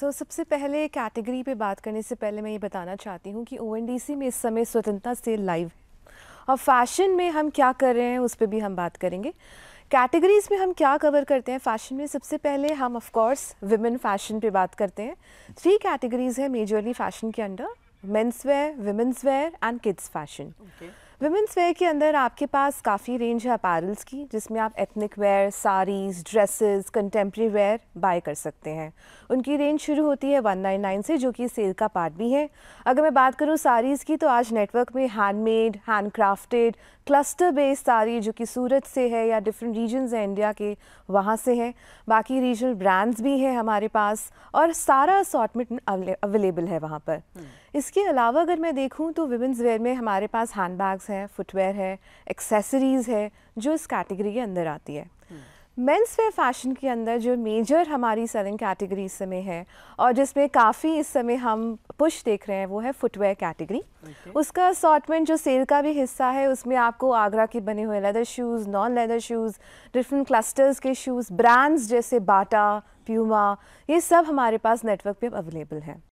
सो so, सबसे पहले category पे बात करने से पहले मैं ये बताना चाहती हूँ कि ओ में इस समय स्वतंत्रता सेल लाइव है और फैशन में हम क्या कर रहे हैं उस पर भी हम बात करेंगे कैटेगरीज़ में हम क्या कवर करते हैं फ़ैशन में सबसे पहले हम ऑफ कोर्स विमेन फ़ैशन पे बात करते हैं थ्री कैटेगरीज़ हैं मेजरली फ़ैशन के under men's wear women's wear and kids fashion women's wear के अंदर आपके पास काफ़ी रेंज है अपैरल्स की जिसमें आप ethnic wear saris dresses contemporary wear buy कर सकते हैं उनकी रेंज शुरू होती है 199 से जो कि सेल का पार्ट भी है अगर मैं बात करूँ साड़ीज़ की तो आज नेटवर्क में handmade hand cluster based sari जो कि सूरत से है या डिफरेंट रीजन हैं इंडिया के वहाँ से हैं बाकी रीजनल ब्रांड्स भी हैं हमारे पास और सारा असॉटमेंट अवेलेबल है वहाँ पर हम्म। इसके अलावा अगर मैं देखूँ तो वुमेंस वेयर में हमारे पास हैंड बैग्स है फुटवेयर है एक्सेसरीज़ है जो इस कैटेगरी के अंदर आती है मेंस वेयर फैशन के अंदर जो मेजर हमारी सेलिंग कैटेगरी इस समय है और जिसमें काफ़ी इस समय हम पुश देख रहे हैं वो है फुटवेयर कैटेगरी okay. उसका असॉटमेंट जो सेल का भी हिस्सा है उसमें आपको आगरा के बने हुए leather shoes non leather shoes different clusters के शूज़ ब्रांड्स जैसे बाटा प्यूमा ये सब हमारे पास नेटवर्क पे अवेलेबल हैं